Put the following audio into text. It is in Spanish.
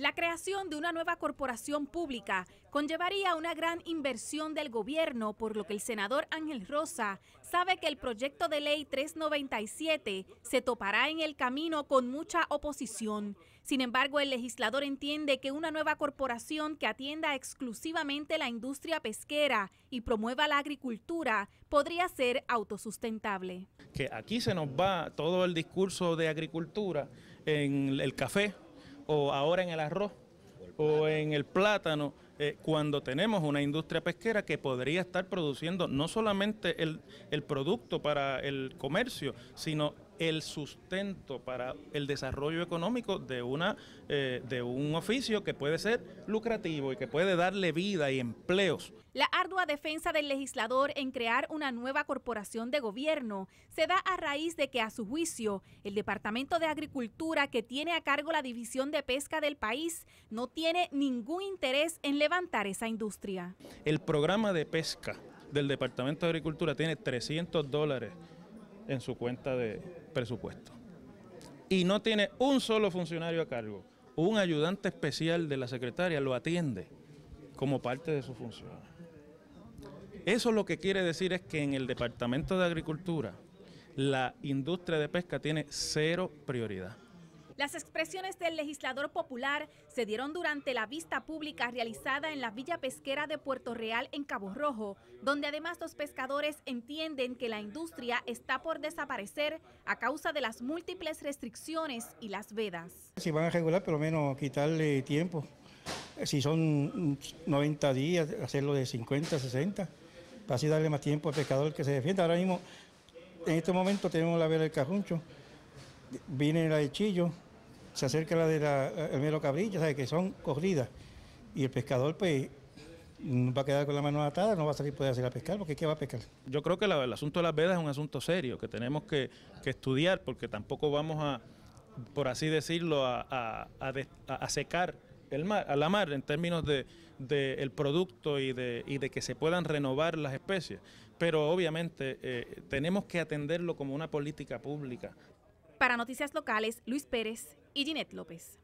La creación de una nueva corporación pública conllevaría una gran inversión del gobierno, por lo que el senador Ángel Rosa sabe que el proyecto de ley 397 se topará en el camino con mucha oposición. Sin embargo, el legislador entiende que una nueva corporación que atienda exclusivamente la industria pesquera y promueva la agricultura podría ser autosustentable. Que aquí se nos va todo el discurso de agricultura en el café o ahora en el arroz o en el plátano, eh, cuando tenemos una industria pesquera que podría estar produciendo no solamente el, el producto para el comercio, sino el sustento para el desarrollo económico de, una, eh, de un oficio que puede ser lucrativo y que puede darle vida y empleos. La ardua defensa del legislador en crear una nueva corporación de gobierno se da a raíz de que, a su juicio, el Departamento de Agricultura, que tiene a cargo la División de Pesca del país, no tiene ningún interés en levantar esa industria. El programa de pesca del Departamento de Agricultura tiene 300 dólares en su cuenta de presupuesto. Y no tiene un solo funcionario a cargo. Un ayudante especial de la secretaria lo atiende como parte de su función. Eso lo que quiere decir es que en el Departamento de Agricultura la industria de pesca tiene cero prioridad. Las expresiones del legislador popular se dieron durante la vista pública realizada en la villa pesquera de Puerto Real en Cabo Rojo, donde además los pescadores entienden que la industria está por desaparecer a causa de las múltiples restricciones y las vedas. Si van a regular, por lo menos quitarle tiempo. Si son 90 días, hacerlo de 50, 60, para así darle más tiempo al pescador que se defienda. Ahora mismo, en este momento tenemos la vela del Cajuncho, viene el de chillo, se acerca la de la, eh, el mero cabrillo, ¿sabe? que son corridas. Y el pescador, pues, mm, va a quedar con la mano atada, no va a salir poder hacer a pescar, porque ¿qué va a pescar? Yo creo que el asunto de las vedas es un asunto serio, que tenemos que, estudiar, porque tampoco vamos a, por así decirlo, a, secar el mar, a la mar en términos de, el producto y de, que se puedan renovar las especies. Pero obviamente eh, tenemos que atenderlo como una política pública. Para Noticias Locales, Luis Pérez y Ginette López.